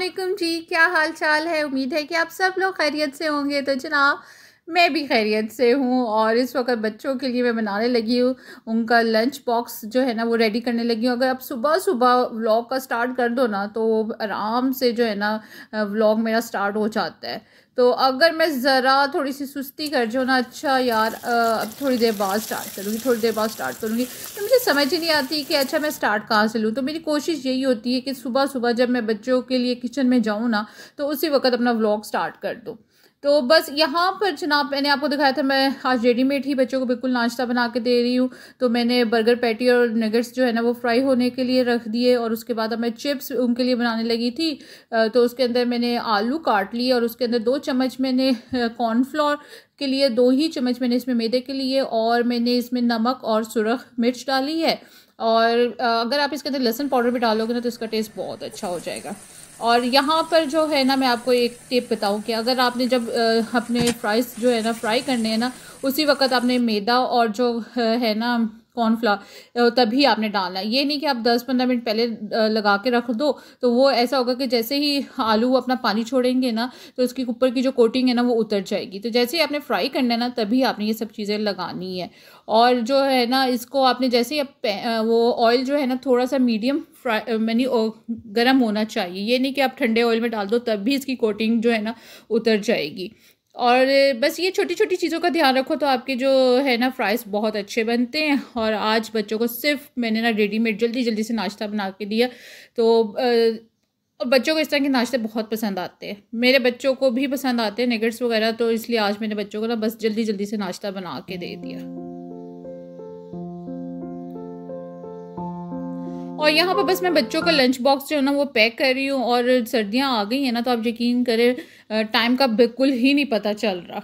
अस्सलाम जी क्या हाल चाल है उम्मीद है कि आप सब लोग खैरियत से होंगे तो जनाब मैं भी खैरियत से हूँ और इस वक्त बच्चों के लिए मैं बनाने लगी हूँ उनका लंच बॉक्स जो है ना वो रेडी करने लगी हूँ अगर आप सुबह सुबह व्लॉग का स्टार्ट कर दो ना तो आराम से जो है ना व्लॉग मेरा स्टार्ट हो जाता है तो अगर मैं ज़रा थोड़ी सी सुस्ती कर जाऊँ ना अच्छा यार अब थोड़ी देर बाद स्टार्ट करूँगी थोड़ी देर बाद स्टार्ट करूँगी तो मुझे समझ ही नहीं आती कि अच्छा मैं स्टार्ट कहाँ से लूँ तो मेरी कोशिश यही होती है कि सुबह सुबह जब मैं बच्चों के लिए किचन में जाऊँ ना तो उसी वक्त अपना व्लॉग स्टार्ट कर दूँ तो बस यहाँ पर जनाब मैंने आपको दिखाया था मैं आज रेडीमेड ही बच्चों को बिल्कुल नाश्ता बना के दे रही हूँ तो मैंने बर्गर पैटी और नगेट्स जो है ना वो फ्राई होने के लिए रख दिए और उसके बाद अब मैं चिप्स उनके लिए बनाने लगी थी तो उसके अंदर मैंने आलू काट लिए और उसके अंदर दो चम्मच मैंने कॉर्नफ्लोर के लिए दो ही चम्मच मैंने इसमें मैदे के लिए और मैंने इसमें नमक और सुरख मिर्च डाली है और अगर आप इसके अंदर लहसुन पाउडर भी डालोगे ना तो इसका टेस्ट बहुत अच्छा हो जाएगा और यहाँ पर जो है ना मैं आपको एक टिप बताऊँ कि अगर आपने जब अपने फ्राइज़ जो है ना फ्राई करने हैं ना उसी वक्त आपने मैदा और जो है ना कॉर्नफ्लावर तभी आपने डालना ये नहीं कि आप दस पंद्रह मिनट पहले लगा के रख दो तो वो ऐसा होगा कि जैसे ही आलू अपना पानी छोड़ेंगे ना तो उसकी ऊपर की जो कोटिंग है ना वो उतर जाएगी तो जैसे ही आपने फ्राई करना है ना तभी आपने ये सब चीज़ें लगानी है और जो है ना इसको आपने जैसे ही आप वो ऑयल जो है ना थोड़ा सा मीडियम फ्राई मैंने गर्म होना चाहिए ये नहीं कि आप ठंडे ऑयल में डाल दो तब भी इसकी कोटिंग जो है ना उतर जाएगी और बस ये छोटी छोटी चीज़ों का ध्यान रखो तो आपके जो है ना फ्राइज़ बहुत अच्छे बनते हैं और आज बच्चों को सिर्फ मैंने ना रेडीमेड जल्दी जल्दी से नाश्ता बना के दिया तो और बच्चों को इस तरह के नाश्ते बहुत पसंद आते हैं मेरे बच्चों को भी पसंद आते हैं नेगेट्स वगैरह तो इसलिए आज मैंने बच्चों को ना बस जल्दी जल्दी से नाश्ता बना के दे दिया और यहाँ पर बस मैं बच्चों का लंच बॉक्स जो है ना वो पैक कर रही हूँ और सर्दियाँ आ गई हैं ना तो आप यकीन करें टाइम का बिल्कुल ही नहीं पता चल रहा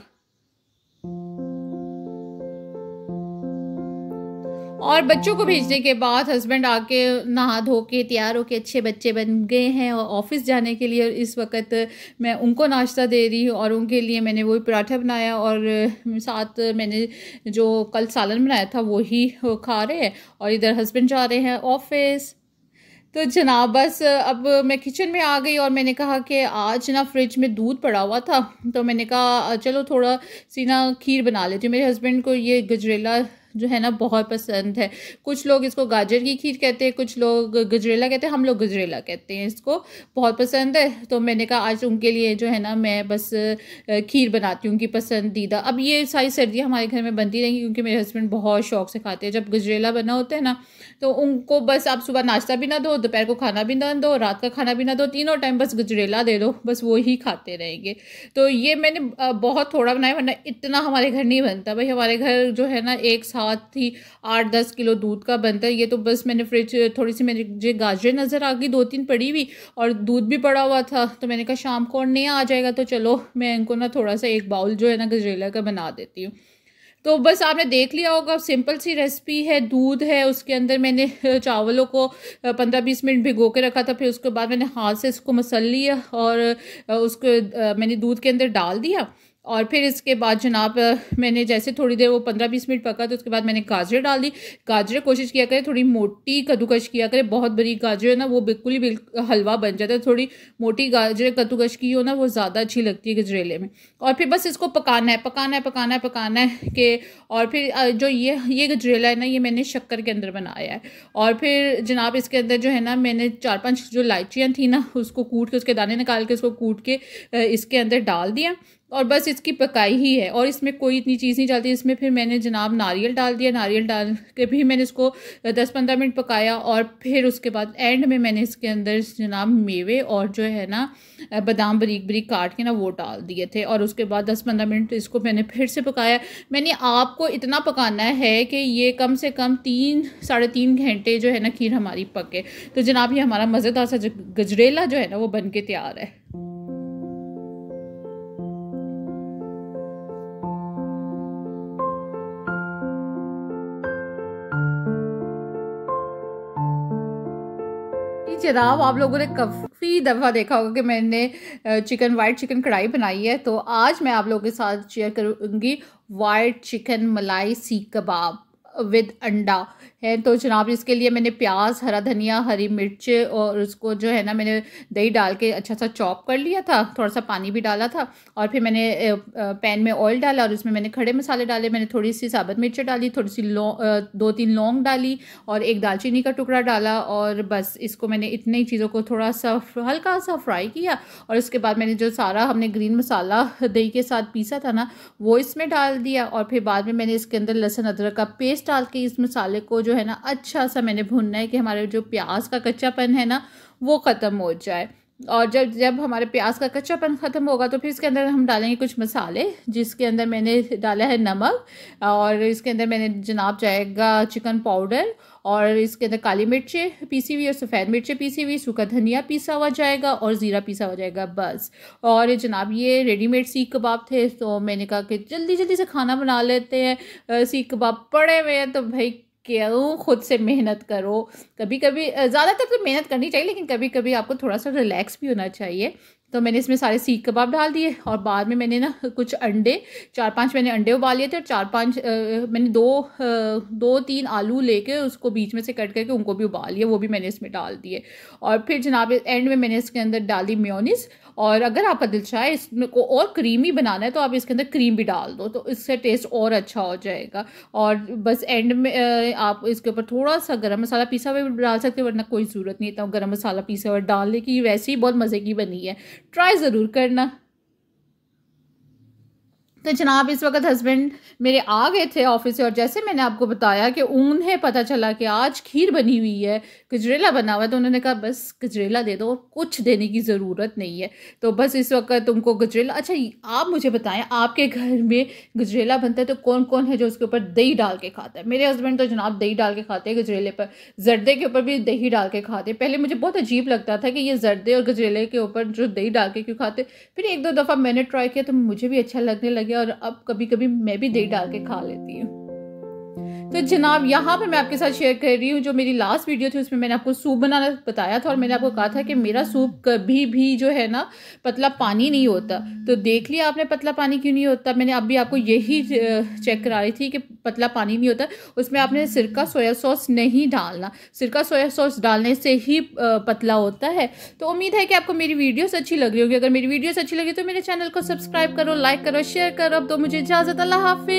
और बच्चों को भेजने के बाद हस्बैंड आके नहा धो के तैयार होके अच्छे बच्चे बन गए हैं और ऑफिस जाने के लिए इस वक्त मैं उनको नाश्ता दे रही हूँ और उनके लिए मैंने वही पराठा बनाया और साथ मैंने जो कल सालन बनाया था वही खा रहे हैं और इधर हस्बैंड जा रहे हैं ऑफिस तो जनाब बस अब मैं किचन में आ गई और मैंने कहा कि आज ना फ्रिज में दूध पड़ा हुआ था तो मैंने कहा चलो थोड़ा सी ना खीर बना लेती हूँ मेरे हस्बैंड को ये गजरेला जो है ना बहुत पसंद है कुछ लोग इसको गाजर की खीर कहते हैं कुछ लोग गजरेला कहते हैं हम लोग गजरेला कहते हैं इसको बहुत पसंद है तो मैंने कहा आज उनके लिए जो है ना मैं बस खीर बनाती हूँ उनकी पसंदीदा अब ये सारी सर्दियाँ हमारे घर में बनती रहेंगी क्योंकि मेरे हस्बैंड बहुत शौक से खाते हैं जब गजरेला बना होता है ना तो उनको बस आप सुबह नाश्ता भी ना दो दोपहर को खाना भी ना दो रात का खाना भी ना दो तीनों टाइम बस गजरेला दे दो बस वो ही खाते रहेंगे तो ये मैंने बहुत थोड़ा बनाया वरना इतना हमारे घर नहीं बनता भाई हमारे घर जो है ना एक साथ साथ ही आठ दस किलो दूध का बनता है ये तो बस मैंने फ्रिज थोड़ी सी मेरे मुझे गाजरें नज़र आ गई दो तीन पड़ी हुई और दूध भी पड़ा हुआ था तो मैंने कहा शाम को और नहीं आ जाएगा तो चलो मैं इनको ना थोड़ा सा एक बाउल जो है ना गजरेला का बना देती हूँ तो बस आपने देख लिया होगा सिंपल सी रेसिपी है दूध है उसके अंदर मैंने चावलों को पंद्रह बीस मिनट भिगो के रखा था फिर उसके बाद मैंने हाथ से इसको मसल लिया और उसको मैंने दूध के अंदर डाल दिया और फिर इसके बाद जनाब मैंने जैसे थोड़ी देर वो पंद्रह बीस मिनट पका तो उसके बाद मैंने गाजरें डाल दी गाजरें कोशिश किया करें थोड़ी मोटी कद्दूकश किया करें बहुत बड़ी गाजर है ना वो बिल्कुल ही हलवा बन जाता है थोड़ी मोटी गाजरें कद्दूकश की हो ना वो ज़्यादा अच्छी लगती है गजरेले में और फिर बस इसको पकाना है पकाना है पकाना है पकाना है कि और फिर जो ये ये गजरेला है ना ये मैंने शक्कर के अंदर बनाया है और फिर जनाब इसके अंदर जो है ना मैंने चार पाँच जो लाइचियाँ थी ना उसको कूट के उसके दाने निकाल के उसको कूट के इसके अंदर डाल दिया और बस इसकी पकाई ही है और इसमें कोई इतनी चीज़ नहीं डालती इसमें फिर मैंने जनाब नारियल डाल दिया नारियल डाल के भी मैंने इसको दस पंद्रह मिनट पकाया और फिर उसके बाद एंड में मैंने इसके अंदर जनाब मेवे और जो है ना बादाम बरीक बरीक काट के ना वो डाल दिए थे और उसके बाद दस पंद्रह मिनट इसको मैंने फिर से पकाया मैंने आपको इतना पकाना है कि ये कम से कम तीन साढ़े तीन घंटे जो है ना खीर हमारी पके तो जनाब ये हमारा मज़ेदार सा गजरेला जो है ना वो बन के तैयार है जनाब आप लोगों ने काफ़ी दफ़ा देखा होगा कि मैंने चिकन वाइट चिकन कढ़ाई बनाई है तो आज मैं आप लोगों के साथ शेयर करूँगी वाइट चिकन मलाई सीख कबाब विद अंडा है तो जनाब इसके लिए मैंने प्याज हरा धनिया हरी मिर्च और उसको जो है ना मैंने दही डाल के अच्छा सा चॉप कर लिया था थोड़ा सा पानी भी डाला था और फिर मैंने पैन में ऑयल डाला और उसमें मैंने खड़े मसाले डाले मैंने थोड़ी सी साबुत मिर्च डाली थोड़ी सी लौ दो तीन लौंग डाली और एक दालचीनी का टुकड़ा डाला और बस इसको मैंने इतनी ही चीज़ों को थोड़ा सा हल्का सा फ्राई किया और उसके बाद मैंने जो सारा हमने ग्रीन मसाला दही के साथ पीसा था ना वो इसमें डाल दिया और फिर बाद में मैंने इसके अंदर लहसुन अदरक का पेस्ट डाल के इस मसाले को जो है ना अच्छा सा मैंने भुनना है कि हमारे जो प्याज का कच्चापन है ना वो ख़त्म हो जाए और जब जब हमारे प्याज का कच्चापन ख़त्म होगा तो फिर इसके अंदर हम डालेंगे कुछ मसाले जिसके अंदर मैंने डाला है नमक और इसके अंदर मैंने जनाब जाएगा चिकन पाउडर और इसके अंदर काली मिर्चें पीसी हुई और सफ़ेद मिर्चें पीसी हुई सूखा धनिया पीसा हुआ जाएगा और ज़ीरा पीसा हुआ जाएगा बस और जनाब ये रेडीमेड सीख कबाब थे तो मैंने कहा कि जल्दी जल्दी से खाना बना लेते हैं सीख कबाब पड़े हुए हैं तो भाई करो ख़ुद से मेहनत करो कभी कभी ज़्यादातर तो मेहनत करनी चाहिए लेकिन कभी कभी आपको थोड़ा सा रिलैक्स भी होना चाहिए तो मैंने इसमें सारे सीख कबाब डाल दिए और बाद में मैंने ना कुछ अंडे चार पांच मैंने अंडे उबाल लिए थे और चार पांच आ, मैंने दो आ, दो तीन आलू लेके उसको बीच में से कट करके उनको भी उबाल वो भी मैंने इसमें डाल दिए और फिर जनाब एंड में मैंने इसके अंदर डाली म्योनिस और अगर आपका दिल चाहे इसको और क्रीमी बनाना है तो आप इसके अंदर क्रीम भी डाल दो तो इससे टेस्ट और अच्छा हो जाएगा और बस एंड में आप इसके ऊपर थोड़ा सा गर्म मसाला पीसा हुआ डाल सकते हो वरना कोई ज़रूरत नहीं था तो गर्म मसाला पीसा हुआ डालने की वैसे ही बहुत मज़े की बनी है ट्राई ज़रूर करना तो जनाब इस वक्त हस्बैंड मेरे आ गए थे ऑफिस से और जैसे मैंने आपको बताया कि उन्हें पता चला कि आज खीर बनी हुई है गजरेला बना हुआ है तो उन्होंने कहा बस गजरेला दे दो और कुछ देने की ज़रूरत नहीं है तो बस इस वक्त तुमको गजरेला अच्छा आप मुझे बताएं आपके घर में गजरेला बनता है तो कौन कौन है जो उसके ऊपर दही डाल के खाता है मेरे हस्बैंड तो जनाब दही डाल के खाते हैं गजरेले पर जर्दे के ऊपर भी दही डाल के खाते पहले मुझे बहुत अजीब लगता था कि ये जर्दे और गजरेले के ऊपर जो दही डाल के क्यों खाते फिर एक दो दफ़ा मैंने ट्राई किया तो मुझे भी अच्छा लगने लगे गया और अब कभी कभी मैं भी दही डाल के खा लेती हूँ तो जनाब यहाँ पर मैं आपके साथ शेयर कर रही हूँ जो मेरी लास्ट वीडियो थी उसमें मैंने आपको सूप बनाना बताया था और मैंने आपको कहा था कि मेरा सूप कभी भी जो है ना पतला पानी नहीं होता तो देख लिया आपने पतला पानी क्यों नहीं होता मैंने अभी आपको यही चेक करा रही थी कि पतला पानी नहीं होता उसमें आपने सिरका सोया सॉस नहीं डालना सिरका सोया सॉस डालने से ही पतला होता है तो उम्मीद है कि आपको मेरी वीडियोस अच्छी लग रही होगी अगर मेरी वीडियोस अच्छी लगी तो मेरे चैनल को सब्सक्राइब करो लाइक करो शेयर करो अब तो मुझे इजाज़त अल्लाह हाफि